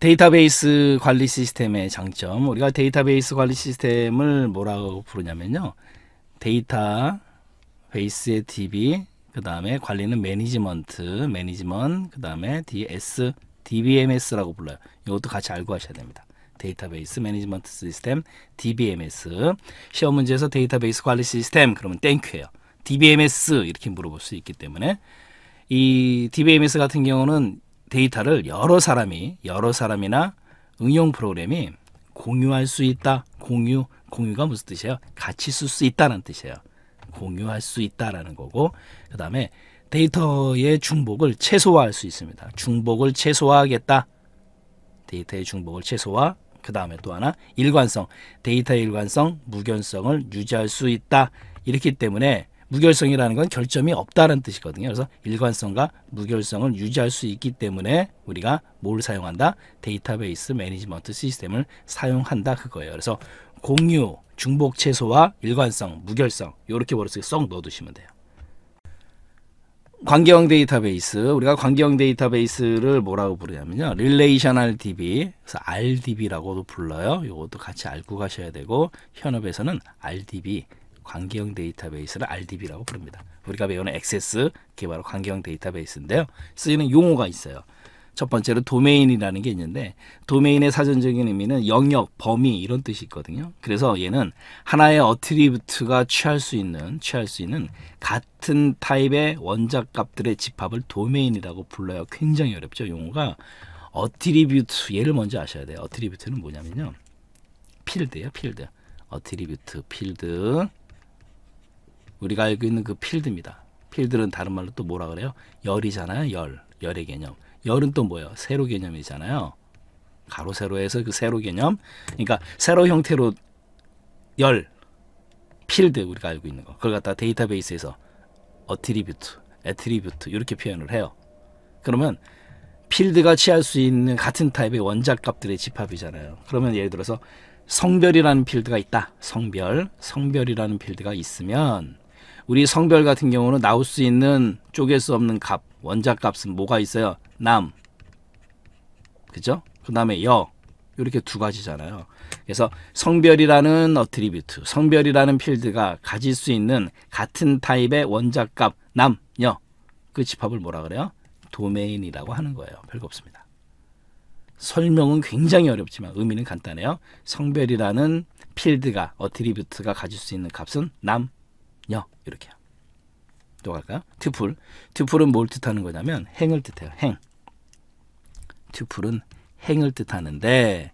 데이터베이스 관리 시스템의 장점. 우리가 데이터베이스 관리 시스템을 뭐라고 부르냐면요. 데이터 베이스의 DB, 그 다음에 관리는 매니지먼트, 매니지먼트, 그 다음에 DS, DBMS라고 불러요. 이것도 같이 알고 하셔야 됩니다. 데이터베이스 매니지먼트 시스템, DBMS. 시험 문제에서 데이터베이스 관리 시스템, 그러면 땡큐예요. DBMS 이렇게 물어볼 수 있기 때문에 이 DBMS 같은 경우는 데이터를 여러 사람이 여러 사람이나 응용 프로그램이 공유할 수 있다. 공유 공유가 무슨 뜻이에요? 같이 쓸 수 있다는 뜻이에요. 공유할 수 있다라는 거고 그 다음에 데이터의 중복을 최소화할 수 있습니다. 중복을 최소화하겠다. 데이터의 중복을 최소화 그 다음에 또 하나 일관성 데이터의 일관성 무견성을 유지할 수 있다. 이렇기 때문에 무결성이라는 건 결점이 없다는 뜻이거든요. 그래서 일관성과 무결성을 유지할 수 있기 때문에 우리가 뭘 사용한다? 데이터베이스 매니지먼트 시스템을 사용한다 그거예요. 그래서 공유, 중복 최소와 일관성, 무결성 이렇게 버릇을 썩 넣어두시면 돼요. 관계형 데이터베이스 우리가 관계형 데이터베이스를 뭐라고 부르냐면요 릴레이셔널 DB 그래서 RDB라고도 불러요 이것도 같이 알고 가셔야 되고 현업에서는 RDB 관계형 데이터베이스를 RDB라고 부릅니다. 우리가 배우는 액세스 그게 바로 관계형 데이터베이스인데요. 쓰이는 용어가 있어요. 첫 번째로 도메인이라는 게 있는데 도메인의 사전적인 의미는 영역, 범위 이런 뜻이 있거든요. 그래서 얘는 하나의 어트리뷰트가 취할 수 있는 취할 수 있는 같은 타입의 원작 값들의 집합을 도메인이라고 불러요. 굉장히 어렵죠. 용어가 어트리뷰트 얘를 먼저 아셔야 돼요. 어트리뷰트는 뭐냐면요. 필드예요. 필드. 어트리뷰트 필드 우리가 알고 있는 그 필드입니다. 필드는 다른 말로 또 뭐라 그래요? 열이잖아요. 열. 열의 개념. 열은 또 뭐예요? 세로 개념이잖아요. 가로 세로에서 그 세로 개념. 그러니까 세로 형태로 열 필드 우리가 알고 있는 거. 그걸 갖다 데이터베이스에서 어트리뷰트, 애트리뷰트 이렇게 표현을 해요. 그러면 필드가 취할 수 있는 같은 타입의 원작 값들의 집합이잖아요. 그러면 예를 들어서 성별이라는 필드가 있다. 성별, 성별이라는 필드가 있으면 우리 성별 같은 경우는 나올 수 있는 쪼갤 수 없는 값, 원작 값은 뭐가 있어요? 남, 그죠? 그 다음에 여, 이렇게 두 가지잖아요. 그래서 성별이라는 어트리뷰트, 성별이라는 필드가 가질 수 있는 같은 타입의 원작값 남, 여, 그 집합을 뭐라 그래요? 도메인이라고 하는 거예요. 별거 없습니다. 설명은 굉장히 어렵지만 의미는 간단해요. 성별이라는 필드가 어트리뷰트가 가질 수 있는 값은 남, 이렇게요. 또 갈까요? 튜플. 튜플은 뭘 뜻하는 거냐면 행을 뜻해요. 행. 튜플은 행을 뜻하는데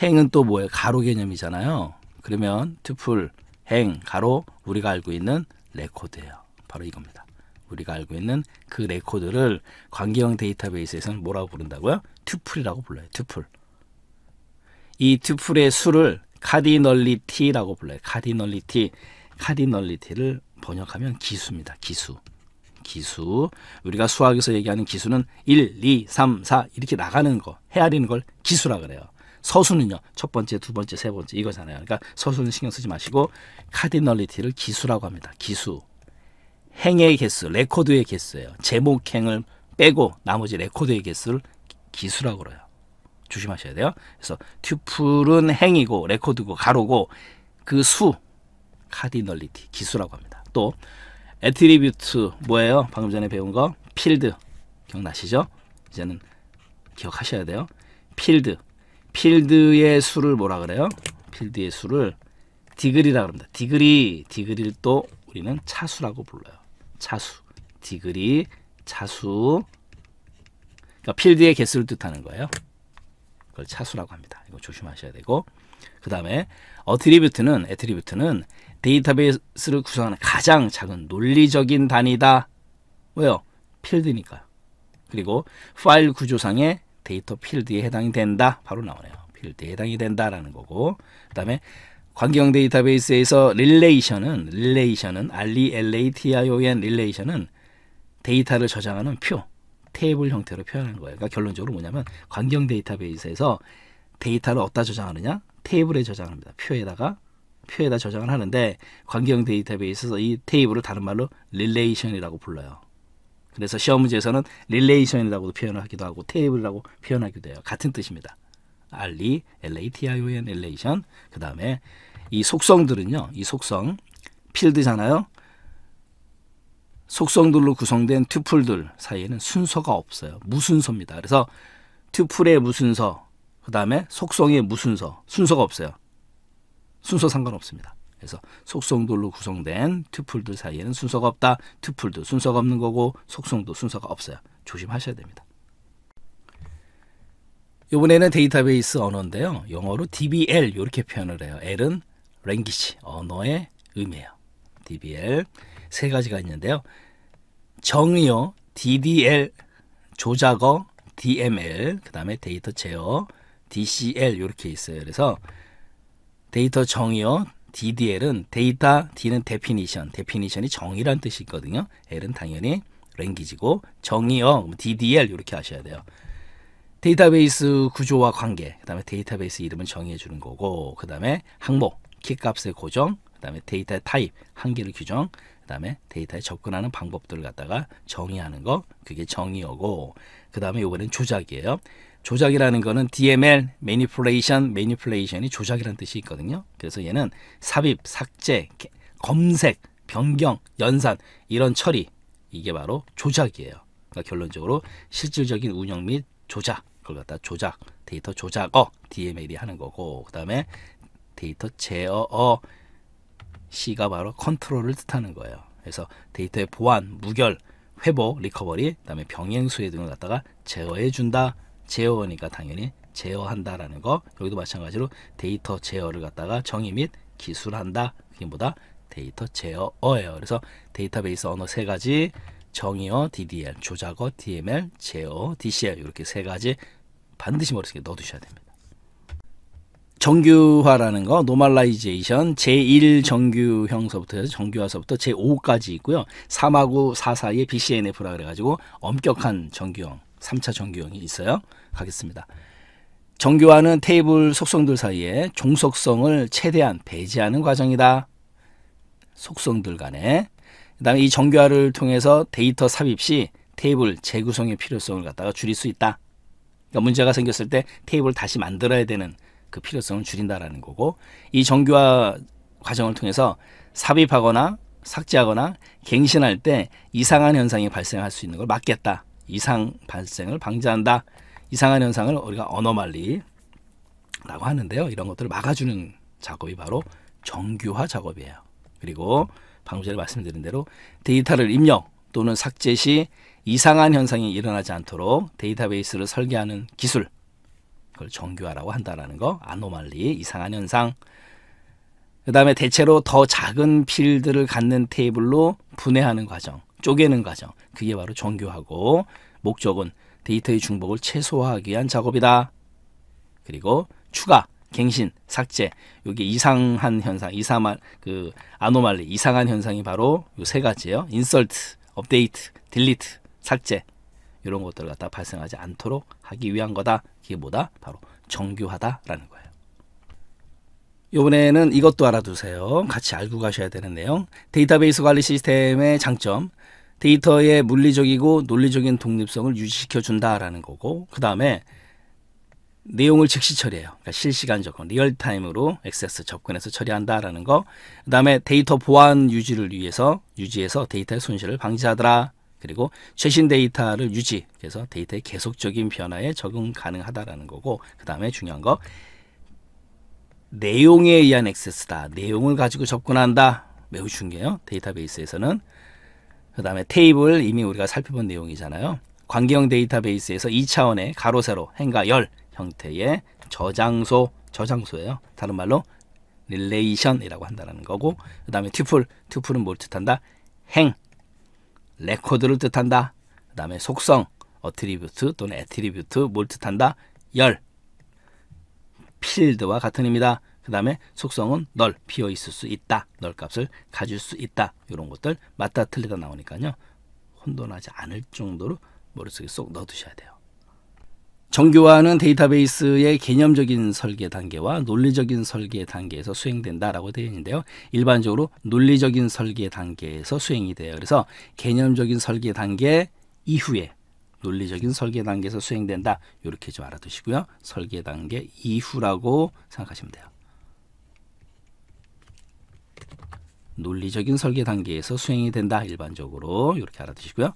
행은 또 뭐예요? 가로 개념이잖아요. 그러면 튜플, 행, 가로 우리가 알고 있는 레코드예요. 바로 이겁니다. 우리가 알고 있는 그 레코드를 관계형 데이터베이스에서는 뭐라고 부른다고요? 튜플이라고 불러요. 튜플. 이 튜플의 수를 카디널리티라고 불러요. 카디널리티. 카디널리티를 번역하면 기수입니다. 기수. 기수. 우리가 수학에서 얘기하는 기수는 1, 2, 3, 4 이렇게 나가는 거, 헤아리는 걸 기수라 그래요. 서수는요. 첫 번째, 두 번째, 세 번째 이거잖아요. 그러니까 서수는 신경 쓰지 마시고 카디널리티를 기수라고 합니다. 기수. 행의 개수, 레코드의 개수예요. 제목행을 빼고 나머지 레코드의 개수를 기수라고 그래요. 조심하셔야 돼요. 그래서 튜플은 행이고 레코드고 가로고 그 수, 카디널리티 기수라고 합니다. 또 애트리뷰트 뭐예요? 방금 전에 배운 거 필드 기억나시죠? 이제는 기억하셔야 돼요. 필드 필드의 수를 뭐라 그래요? 필드의 수를 디그리라 그럽니다. 디그리 디그리를 또 우리는 차수라고 불러요. 차수 디그리 차수 그러니까 필드의 개수를 뜻하는 거예요. 그걸 차수라고 합니다. 이거 조심하셔야 되고 그 다음에 어트리뷰트는 애트리뷰트는 데이터베이스를 구성하는 가장 작은 논리적인 단위다. 왜요? 필드니까요. 그리고 파일 구조상의 데이터 필드에 해당이 된다. 바로 나오네요. 필드에 해당이 된다라는 거고 그 다음에 관경 데이터베이스에서 릴레이션은 릴레이션은 RELATION 릴레이션은 데이터를 저장하는 표 테이블 형태로 표현한 거예요. 그러니까 결론적으로 뭐냐면 관경 데이터베이스에서 데이터를 어디다 저장하느냐? 테이블에 저장합니다. 표에다가 표에다 저장을 하는데 관계형 데이터베이스에서 이 테이블을 다른 말로 릴레이션이라고 불러요. 그래서 시험 문제에서는 릴레이션이라고도 표현 하기도 하고 테이블이라고 표현하기도 해요. 같은 뜻입니다. 알리, LATION, 릴레이션. 그 다음에 이 속성들은요. 이 속성, 필드잖아요. 속성들로 구성된 튜플들 사이에는 순서가 없어요. 무순서입니다. 그래서 튜플의 무순서, 그 다음에 속성의 무순서, 순서가 없어요. 순서 상관없습니다. 그래서 속성들로 구성된 투플들 사이에는 순서가 없다. 투플도 순서가 없는 거고 속성도 순서가 없어요. 조심하셔야 됩니다. 이번에는 데이터베이스 언어인데요. 영어로 DBL 이렇게 표현을 해요. L은 랭귀지, 언어의 의미예요. DBL 세 가지가 있는데요. 정의어, DDL, 조작어, DML, 그 다음에 데이터 제어, DCL 이렇게 있어요. 그래서 데이터 정의어 DDL은 데이터 D는 d e f i n i t i 이 정의란 뜻이 있거든요. L은 당연히 랭귀지고 정의어 DDL 이렇게 하셔야 돼요. 데이터베이스 구조와 관계, 그 다음에 데이터베이스 이름은 정의해 주는 거고, 그 다음에 항목, 키값의 고정, 그 다음에 데이터의 타입, 한계를 규정, 그 다음에 데이터에 접근하는 방법들을 갖다가 정의하는 거, 그게 정의어고, 그 다음에 이번엔 조작이에요. 조작이라는 거는 DML, manipulation, manipulation이 조작이라는 뜻이 있거든요. 그래서 얘는 삽입, 삭제, 검색, 변경, 연산 이런 처리 이게 바로 조작이에요. 그러니까 결론적으로 실질적인 운영 및 조작 그걸 갖다 조작 데이터 조작어 DML이 하는 거고 그 다음에 데이터 제어어 C가 바로 컨트롤을 뜻하는 거예요. 그래서 데이터의 보안, 무결, 회복, 리커버리, 그다음에 병행 수혜 등을 갖다가 제어해 준다. 제어니까 당연히 제어한다라는 거 여기도 마찬가지로 데이터 제어를 갖다가 정의 및 기술한다 그게 뭐다 데이터 제어어예요 그래서 데이터베이스 언어 세 가지 정의어 DDL 조작어 DML 제어 DCL 이렇게 세 가지 반드시 머릿속에 넣어두셔야 됩니다 정규화라는 거노말라이제이션 제1 정규형서부터 해서 정규화서부터 제5까지 있고요 3하고 4 사이에 BCNF라 그래가지고 엄격한 정규형 3차 정규형이 있어요. 가겠습니다. 정교화는 테이블 속성들 사이에 종속성을 최대한 배제하는 과정이다. 속성들 간에. 그 다음에 이 정교화를 통해서 데이터 삽입 시 테이블 재구성의 필요성을 갖다가 줄일 수 있다. 그러니까 문제가 생겼을 때 테이블을 다시 만들어야 되는 그 필요성을 줄인다라는 거고 이 정교화 과정을 통해서 삽입하거나 삭제하거나 갱신할 때 이상한 현상이 발생할 수 있는 걸 막겠다. 이상 발생을 방지한다. 이상한 현상을 우리가 언어말리라고 하는데요. 이런 것들을 막아주는 작업이 바로 정규화 작업이에요. 그리고 방금 전에 말씀드린 대로 데이터를 입력 또는 삭제 시 이상한 현상이 일어나지 않도록 데이터베이스를 설계하는 기술 그걸 정규화라고 한다라는 거 아노말리 이상한 현상 그 다음에 대체로 더 작은 필드를 갖는 테이블로 분해하는 과정 쪼개는 과정. 그게 바로 정교하고 목적은 데이터의 중복을 최소화하기 위한 작업이다. 그리고 추가, 갱신, 삭제. 여기 이상한 현상, 이상한 그 아노말리, 이상한 현상이 바로 요 세 가지예요. 인설트, 업데이트, 딜리트, 삭제. 이런 것들 갖다 발생하지 않도록 하기 위한 거다. 그게 뭐다? 바로 정교하다라는 거예요. 요번에는 이것도 알아두세요. 같이 알고 가셔야 되는 내용. 데이터베이스 관리 시스템의 장점. 데이터의 물리적이고 논리적인 독립성을 유지시켜 준다라는 거고 그 다음에 내용을 즉시 처리해요. 그러니까 실시간 접근, 리얼타임으로 액세스 접근해서 처리한다라는 거. 그다음에 데이터 보안 유지를 위해서 유지해서 데이터의 손실을 방지하더라. 그리고 최신 데이터를 유지. 그래서 데이터의 계속적인 변화에 적응 가능하다라는 거고. 그다음에 중요한 거 내용에 의한 액세스다. 내용을 가지고 접근한다. 매우 중요해요. 데이터베이스에서는 그 다음에 테이블 이미 우리가 살펴본 내용이잖아요. 관계형 데이터베이스에서 2차원의 가로, 세로, 행과 열 형태의 저장소, 저장소예요. 다른 말로 릴레이션이라고 한다는 거고 그 다음에 튜플, 튜플은 뭘 뜻한다? 행, 레코드를 뜻한다. 그 다음에 속성, 어트리뷰트 또는 에트리뷰트뭘 뜻한다? 열, 필드와 같은 의미다. 그 다음에 속성은 널 비어 있을 수 있다. 널 값을 가질 수 있다. 이런 것들 맞다 틀리다 나오니까요. 혼돈하지 않을 정도로 머릿속에 쏙 넣어두셔야 돼요. 정교화는 데이터베이스의 개념적인 설계 단계와 논리적인 설계 단계에서 수행된다라고 되어 있는데요. 일반적으로 논리적인 설계 단계에서 수행이 돼요. 그래서 개념적인 설계 단계 이후에 논리적인 설계 단계에서 수행된다. 이렇게 좀 알아두시고요. 설계 단계 이후라고 생각하시면 돼요. 논리적인 설계 단계에서 수행이 된다 일반적으로 이렇게 알아두시고요.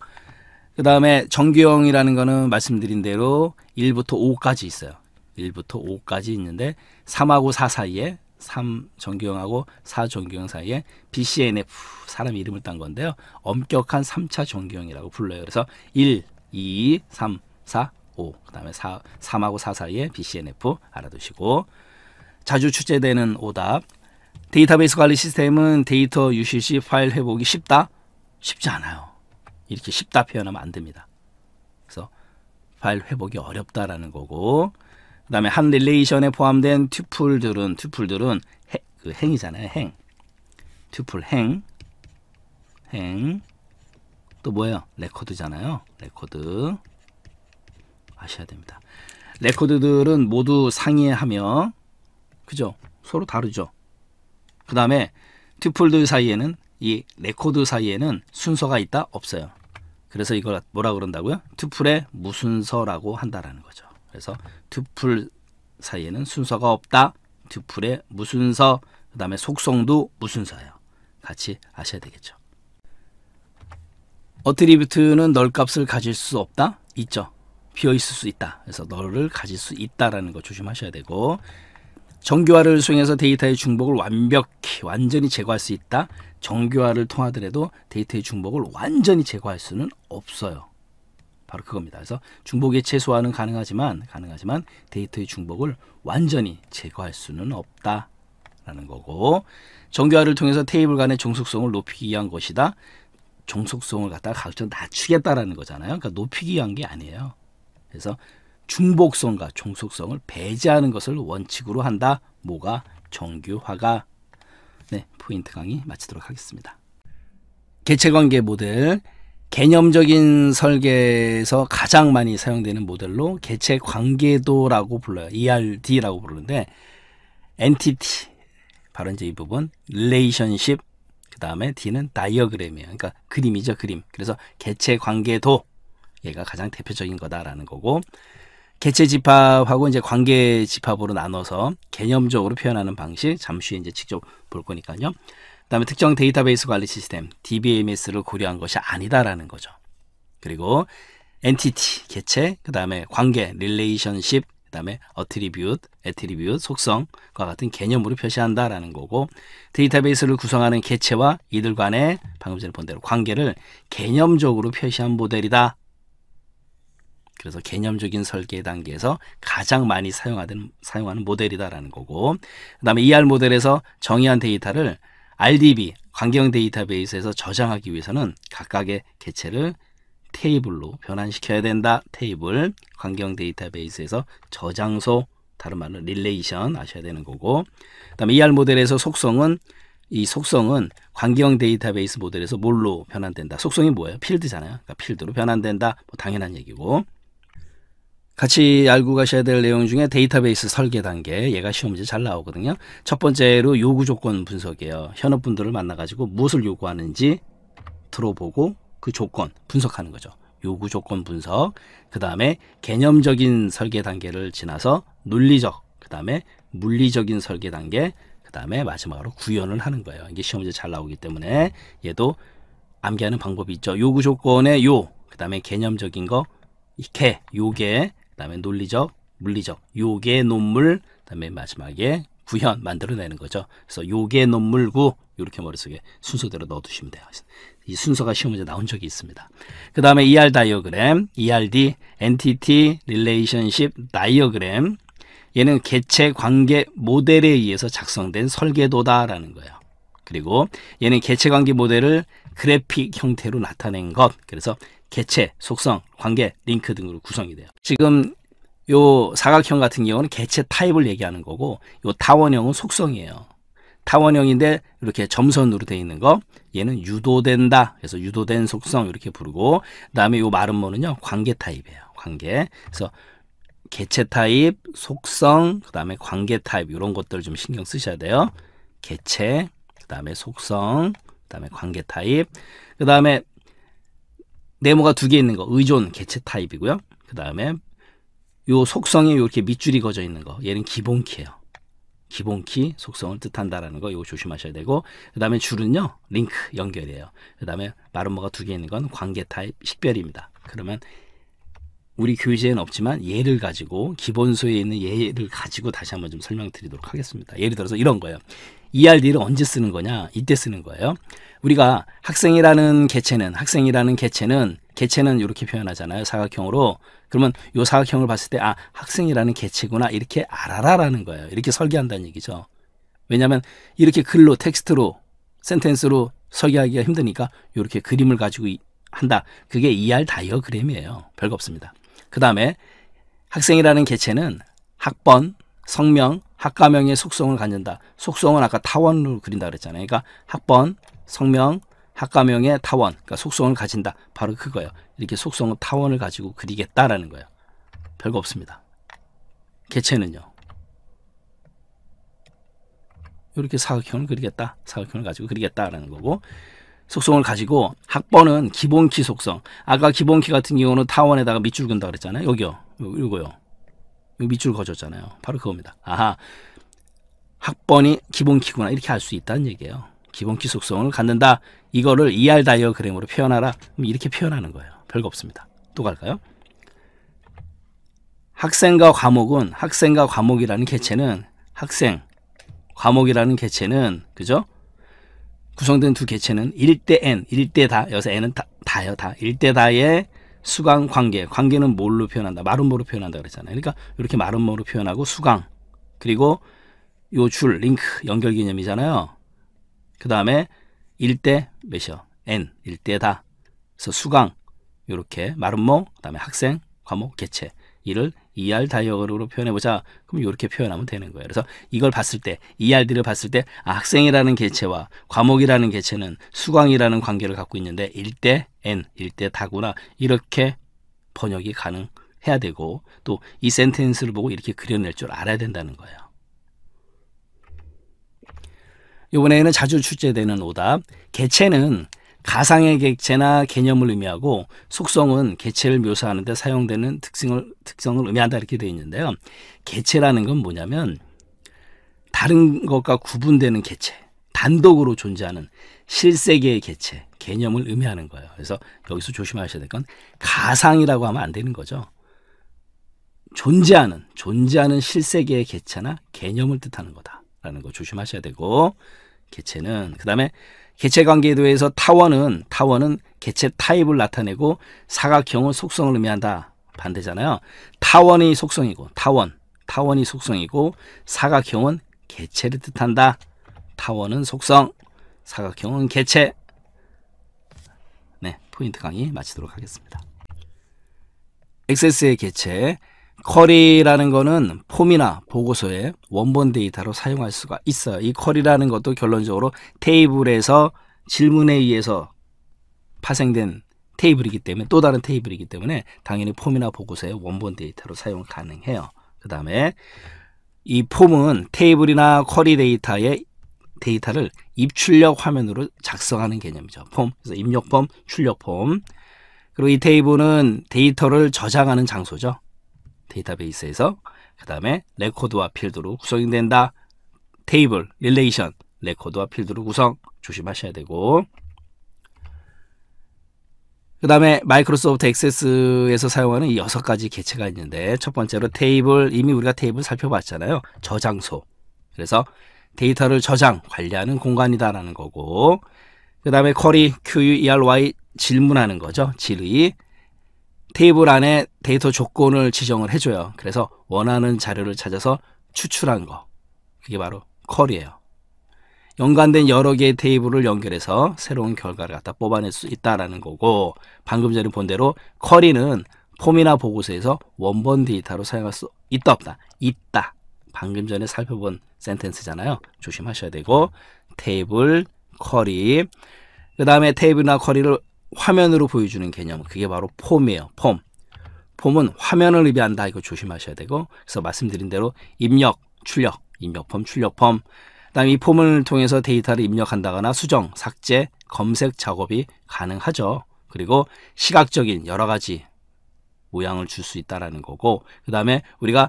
그 다음에 정규형이라는 거는 말씀드린 대로 1부터 5까지 있어요. 1부터 5까지 있는데 3하고 4 사이에 3 정규형하고 4 정규형 사이에 BCNF 사람 이름을 딴 건데요. 엄격한 3차 정규형이라고 불러요. 그래서 1, 2, 3, 4, 5. 그 다음에 3하고 4 사이에 BCNF 알아두시고 자주 출제되는 오답 데이터베이스 관리 시스템은 데이터 유실 시 파일 회복이 쉽다? 쉽지 않아요. 이렇게 쉽다 표현하면 안 됩니다. 그래서 파일 회복이 어렵다라는 거고 그 다음에 한 릴레이션에 포함된 튜플들은 튜플들은 해, 그 행이잖아요. 행. 튜플 행. 행. 또 뭐예요? 레코드잖아요. 레코드. 아셔야 됩니다. 레코드들은 모두 상이하며 그죠? 서로 다르죠. 그 다음에 튜플들 사이에는 이 레코드 사이에는 순서가 있다 없어요. 그래서 이걸 뭐라 그런다고요? 튜플의 무순서라고 한다라는 거죠. 그래서 튜플 사이에는 순서가 없다. 튜플의 무순서. 그 다음에 속성도 무순서예요. 같이 아셔야 되겠죠. 어트리뷰트는 널 값을 가질 수 없다? 있죠. 비어 있을 수 있다. 그래서 널을 가질 수 있다라는 거 조심하셔야 되고 정교화를 수행해서 데이터의 중복을 완벽히 완전히 제거할 수 있다. 정교화를 통하더라도 데이터의 중복을 완전히 제거할 수는 없어요. 바로 그겁니다. 그래서 중복의 최소화는 가능하지만 가능하지만 데이터의 중복을 완전히 제거할 수는 없다라는 거고 정교화를 통해서 테이블 간의 종속성을 높이기 위한 것이다. 종속성을 갖다가 각각 낮추겠다라는 거잖아요. 그러니까 높이기 위한 게 아니에요. 그래서 중복성과 종속성을 배제하는 것을 원칙으로 한다. 뭐가 정규화가 네, 포인트 강의 마치도록 하겠습니다. 개체관계 모델 개념적인 설계에서 가장 많이 사용되는 모델로 개체 관계도라고 불러요. ERD라고 부르는데 엔티티 바로 이제 이 부분 레이션십 그 다음에 D는 다이어그램이에요. 그러니까 그림이죠. 그림. 그래서 개체 관계도 얘가 가장 대표적인 거다라는 거고 개체 집합하고 이제 관계 집합으로 나눠서 개념적으로 표현하는 방식 잠시 이제 직접 볼 거니까요. 그다음에 특정 데이터베이스 관리 시스템 DBMS를 고려한 것이 아니다라는 거죠. 그리고 엔티티 개체 그다음에 관계 릴레이션십 그다음에 어트리뷰트 애트리뷰트 속성과 같은 개념으로 표시한다라는 거고 데이터베이스를 구성하는 개체와 이들 간의 방금 전에 본 대로 관계를 개념적으로 표시한 모델이다. 그래서 개념적인 설계 단계에서 가장 많이 사용하는, 사용하는 모델이다라는 거고, 그 다음에 ER 모델에서 정의한 데이터를 RDB, 광경 데이터베이스에서 저장하기 위해서는 각각의 개체를 테이블로 변환시켜야 된다. 테이블, 광경 데이터베이스에서 저장소, 다른 말로 릴레이션 아셔야 되는 거고, 그 다음에 ER 모델에서 속성은 이 속성은 광경 데이터베이스 모델에서 뭘로 변환된다. 속성이 뭐예요? 필드잖아요. 그러니까 필드로 변환된다. 뭐 당연한 얘기고. 같이 알고 가셔야 될 내용 중에 데이터베이스 설계 단계 얘가 시험지 잘 나오거든요. 첫 번째로 요구 조건 분석이에요. 현업분들을 만나가지고 무엇을 요구하는지 들어보고 그 조건 분석하는 거죠. 요구 조건 분석, 그 다음에 개념적인 설계 단계를 지나서 논리적, 그 다음에 물리적인 설계 단계, 그 다음에 마지막으로 구현을 하는 거예요. 이게 시험지 잘 나오기 때문에 얘도 암기하는 방법이 있죠. 요구 조건의 요, 그 다음에 개념적인 거, 이게 요게 그다음에 논리적, 물리적. 요게 논물, 그다음에 마지막에 구현 만들어내는 거죠. 그래서 요게 논물구 이렇게 머릿속에 순서대로 넣어두시면 돼요. 이 순서가 시험 문제 나온 적이 있습니다. 그 다음에 ER 다이어그램, ERD, Entity, Relationship, 다이어그램 얘는 개체 관계 모델에 의해서 작성된 설계도다라는 거예요. 그리고 얘는 개체 관계 모델을 그래픽 형태로 나타낸 것. 그래서 개체, 속성, 관계, 링크 등으로 구성이 돼요. 지금 요 사각형 같은 경우는 개체 타입을 얘기하는 거고 요 타원형은 속성이에요. 타원형인데 이렇게 점선으로 되어 있는 거 얘는 유도된다. 그래서 유도된 속성 이렇게 부르고 그다음에 요 마름모는요. 관계 타입이에요. 관계. 그래서 개체 타입, 속성, 그다음에 관계 타입 이런 것들 좀 신경 쓰셔야 돼요. 개체, 그다음에 속성, 그다음에 관계 타입. 그다음에 네모가 두 개 있는 거 의존 개체 타입이고요. 그 다음에 요 속성이 이렇게 밑줄이 거져 있는 거 얘는 기본키예요. 기본키 속성을 뜻한다라는 거요거 조심하셔야 되고 그 다음에 줄은요 링크 연결이에요. 그 다음에 마름모가 두 개 있는 건 관계 타입 식별입니다. 그러면 우리 교재에는 없지만 예를 가지고 기본소에 있는 예를 가지고 다시 한번 좀 설명드리도록 하겠습니다. 예를 들어서 이런 거예요. ERD를 언제 쓰는 거냐? 이때 쓰는 거예요. 우리가 학생이라는 개체는 학생이라는 개체는 개체는 이렇게 표현하잖아요. 사각형으로. 그러면 요 사각형을 봤을 때 아, 학생이라는 개체구나. 이렇게 알아라라는 거예요. 이렇게 설계한다는 얘기죠. 왜냐면 이렇게 글로 텍스트로 센텐스로 설계하기가 힘드니까 이렇게 그림을 가지고 한다. 그게 ER 다이어그램이에요. 별거 없습니다. 그 다음에 학생이라는 개체는 학번, 성명, 학과명의 속성을 갖는다. 속성은 아까 타원으로 그린다 그랬잖아요. 그러니까 학번, 성명, 학과명의 타원, 그러니까 속성을 가진다. 바로 그거예요. 이렇게 속성은 타원을 가지고 그리겠다라는 거예요. 별거 없습니다. 개체는요. 이렇게 사각형을 그리겠다. 사각형을 가지고 그리겠다라는 거고 속성을 가지고 학번은 기본키 속성. 아까 기본키 같은 경우는 타원에다가 밑줄 근다 그랬잖아요. 여기요. 이거요 요 밑줄 거졌잖아요. 바로 그겁니다. 아하, 학번이 기본키구나 이렇게 알 수 있다는 얘기예요. 기본키 속성을 갖는다. 이거를 ER 다이어그램으로 표현하라. 뭐 이렇게 표현하는 거예요. 별거 없습니다. 또 갈까요? 학생과 과목은 학생과 과목이라는 개체는 학생, 과목이라는 개체는 그죠? 구성된 두 개체는 1대 n, 1대 다. 여기서 n은 다, 다요, 다. 1대 다의 수강 관계, 관계는 뭘로 표현한다? 마름모로 표현한다 그랬잖아요. 그러니까 이렇게 마름모로 표현하고 수강 그리고 요 줄 링크 연결 개념이잖아요. 그 다음에 1대 몇이요? n 1대다. 그래서 수강 요렇게 마름모 그다음에 학생 과목 개체 이를 ER 다이어그램으로 표현해보자. 그럼 이렇게 표현하면 되는 거예요. 그래서 이걸 봤을 때, ERD를 봤을 때 아, 학생이라는 개체와 과목이라는 개체는 수강이라는 관계를 갖고 있는데 1대 n 일대 다구나 이렇게 번역이 가능해야 되고 또 이 센텐스를 보고 이렇게 그려낼 줄 알아야 된다는 거예요. 이번에는 자주 출제되는 오답 개체는 가상의 객체나 개념을 의미하고 속성은 개체를 묘사하는 데 사용되는 특성을, 특성을 의미한다 이렇게 되어 있는데요. 개체라는 건 뭐냐면 다른 것과 구분되는 개체, 단독으로 존재하는 실세계의 개체, 개념을 의미하는 거예요. 그래서 여기서 조심하셔야 될 건 가상이라고 하면 안 되는 거죠. 존재하는, 존재하는 실세계의 개체나 개념을 뜻하는 거다라는 거 조심하셔야 되고 개체는 그다음에 개체 관계에 대해서 타원은 타원은 개체 타입을 나타내고 사각형은 속성을 의미한다 반대잖아요. 타원이 속성이고 타원 타원이 속성이고 사각형은 개체를 뜻한다. 타원은 속성 사각형은 개체. 네, 포인트 강의 마치도록 하겠습니다. 엑세의 개체, 쿼리라는 거는 폼이나 보고서에 원본 데이터로 사용할 수가 있어요. 이 쿼리라는 것도 결론적으로 테이블에서 질문에 의해서 파생된 테이블이기 때문에 또 다른 테이블이기 때문에 당연히 폼이나 보고서에 원본 데이터로 사용 가능해요. 그 다음에 이 폼은 테이블이나 쿼리 데이터의 데이터를 입출력 화면으로 작성하는 개념이죠. 폼. 그래서 입력 폼, 출력 폼. 그리고 이 테이블은 데이터를 저장하는 장소죠. 데이터베이스에서 그 다음에 레코드와 필드로 구성이 된다. 테이블, 릴레이션, 레코드와 필드로 구성 조심하셔야 되고 그 다음에 마이크로소프트 액세스에서 사용하는 이 여섯 가지 개체가 있는데 첫 번째로 테이블, 이미 우리가 테이블 살펴봤잖아요. 저장소. 그래서 데이터를 저장, 관리하는 공간이다라는 거고 그 다음에 쿼리 QUERY 질문하는 거죠. 질의 테이블 안에 데이터 조건을 지정을 해줘요. 그래서 원하는 자료를 찾아서 추출한 거 그게 바로 쿼리예요. 연관된 여러 개의 테이블을 연결해서 새로운 결과를 갖다 뽑아낼 수 있다라는 거고 방금 전에 본 대로 쿼리는 폼이나 보고서에서 원본 데이터로 사용할 수 있다 없다 있다 방금 전에 살펴본 센텐스잖아요. 조심하셔야 되고 테이블, 커리 그 다음에 테이블이나 커리를 화면으로 보여주는 개념 그게 바로 폼이에요. 폼. 폼은 화면을 의미한다 이거 조심하셔야 되고 그래서 말씀드린 대로 입력, 출력, 입력 폼, 출력 폼 그다음 에이 폼을 통해서 데이터를 입력한다거나 수정, 삭제, 검색 작업이 가능하죠. 그리고 시각적인 여러 가지 모양을 줄 수 있다라는 거고 그다음에 우리가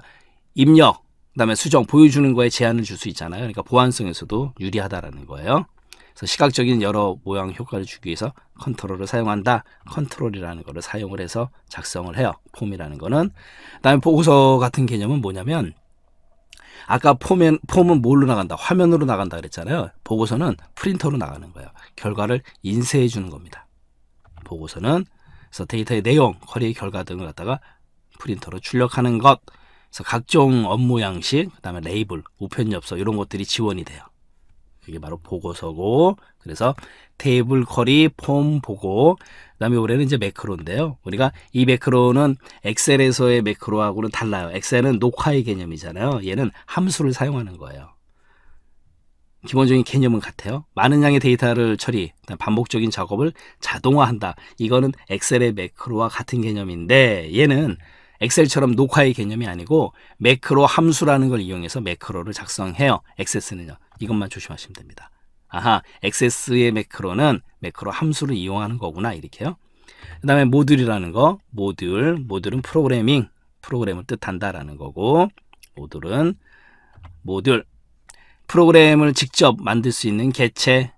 입력 그다음에 수정 보여주는 거에 제한을 줄 수 있잖아요. 그러니까 보안성에서도 유리하다라는 거예요. 그래서 시각적인 여러 모양 효과를 주기 위해서 컨트롤을 사용한다. 컨트롤이라는 거를 사용을 해서 작성을 해요. 폼이라는 거는. 그다음에 보고서 같은 개념은 뭐냐면 아까 폼은, 폼은 뭘로 나간다? 화면으로 나간다 그랬잖아요. 보고서는 프린터로 나가는 거예요. 결과를 인쇄해 주는 겁니다. 보고서는 그래서 데이터의 내용, 커리의 결과 등을 갖다가 프린터로 출력하는 것. 그래서 각종 업무 양식, 그다음에 레이블, 우편 엽서 이런 것들이 지원이 돼요. 이게 바로 보고서고 그래서 테이블 커리 폼 보고 그다음에 올해는 이제 매크로인데요. 우리가 이 매크로는 엑셀에서의 매크로하고는 달라요. 엑셀은 녹화의 개념이잖아요. 얘는 함수를 사용하는 거예요. 기본적인 개념은 같아요. 많은 양의 데이터를 처리, 반복적인 작업을 자동화한다. 이거는 엑셀의 매크로와 같은 개념인데 얘는 엑셀처럼 녹화의 개념이 아니고 매크로 함수라는 걸 이용해서 매크로를 작성해요. 액세스는요. 이것만 조심하시면 됩니다. 아하, 액세스의 매크로는 매크로 함수를 이용하는 거구나 이렇게요. 그 다음에 모듈이라는 거, 모듈, 모듈은 프로그래밍, 프로그램을 뜻한다라는 거고 모듈은 모듈, 프로그램을 직접 만들 수 있는 개체,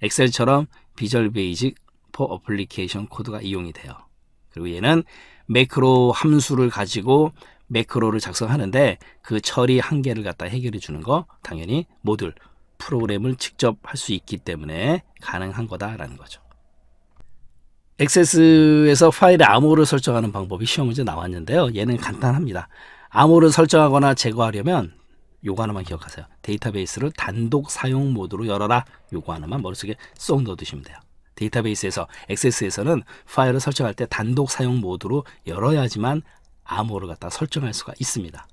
엑셀처럼 비절 베이직 포 어플리케이션 코드가 이용이 돼요. 그리고 얘는 매크로 함수를 가지고 매크로를 작성하는데 그 처리 한계를 갖다 해결해 주는 거 당연히 모듈 프로그램을 직접 할 수 있기 때문에 가능한 거다라는 거죠. 액세스에서 파일의 암호를 설정하는 방법이 시험 문제 나왔는데요. 얘는 간단합니다. 암호를 설정하거나 제거하려면 요거 하나만 기억하세요. 데이터베이스를 단독 사용 모드로 열어라. 요거 하나만 머릿속에 쏙 넣어두시면 돼요. 데이터베이스에서 액세스에서는 파일을 설정할 때 단독 사용 모드로 열어야지만 암호를 갖다 설정할 수가 있습니다.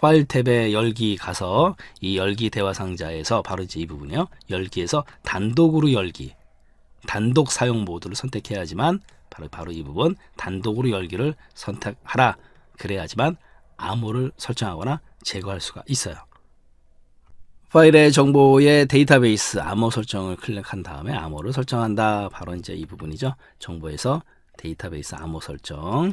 파일 탭에 열기 가서 이 열기 대화 상자에서 바로 이제 이 부분이요. 열기에서 단독으로 열기, 단독 사용 모드를 선택해야지만 바로 바로 이 부분 단독으로 열기를 선택하라. 그래야지만 암호를 설정하거나 제거할 수가 있어요. 파일의 정보의 데이터베이스 암호 설정을 클릭한 다음에 암호를 설정한다. 바로 이제 이 부분이죠. 정보에서 데이터베이스 암호 설정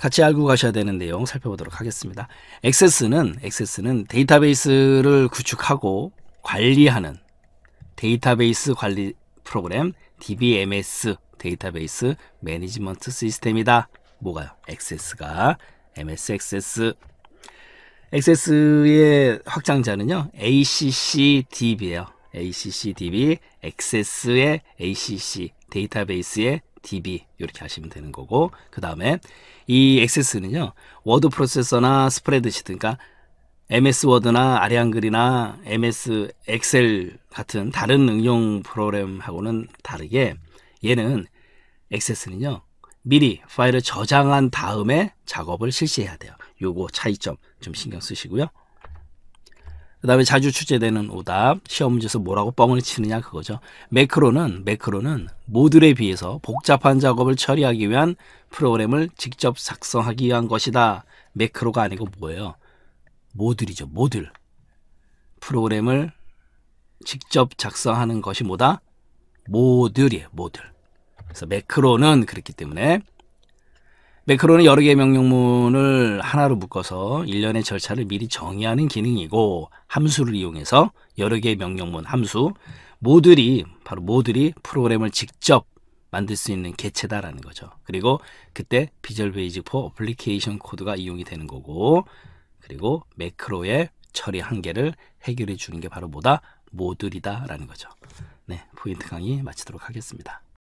같이 알고 가셔야 되는 내용 살펴보도록 하겠습니다. 액세스는 액세스는 데이터베이스를 구축하고 관리하는 데이터베이스 관리 프로그램 DBMS 데이터베이스 매니지먼트 시스템이다. 뭐가요? 액세스가 MS 액세스 액세스의 확장자는요. a c c d b 에요 ACCDB, 액세스의 ACC, 데이터베이스의 DB 이렇게 하시면 되는 거고 그 다음에 이 액세스는요. 워드 프로세서나 스프레드시트 그러니까 MS 워드나 아리안글이나 MS 엑셀 같은 다른 응용 프로그램하고는 다르게 얘는 액세스는요. 미리 파일을 저장한 다음에 작업을 실시해야 돼요. 요거 차이점 좀 신경 쓰시고요. 그 다음에 자주 출제되는 오답, 시험 문제에서 뭐라고 뻥을 치느냐 그거죠. 매크로는, 매크로는 모듈에 비해서 복잡한 작업을 처리하기 위한 프로그램을 직접 작성하기 위한 것이다. 매크로가 아니고 뭐예요? 모듈이죠, 모듈. 프로그램을 직접 작성하는 것이 뭐다? 모듈이에요, 모듈. 그래서 매크로는 그렇기 때문에 매크로는 네, 여러 개의 명령문을 하나로 묶어서 일련의 절차를 미리 정의하는 기능이고 함수를 이용해서 여러 개의 명령문 함수 모듈이 바로 모듈이 프로그램을 직접 만들 수 있는 개체다라는 거죠. 그리고 그때 비주얼 베이직 포 어플리케이션 코드가 이용이 되는 거고 그리고 매크로의 처리 한계를 해결해 주는 게 바로 뭐다? 모듈이다라는 거죠. 네, 포인트 강의 마치도록 하겠습니다.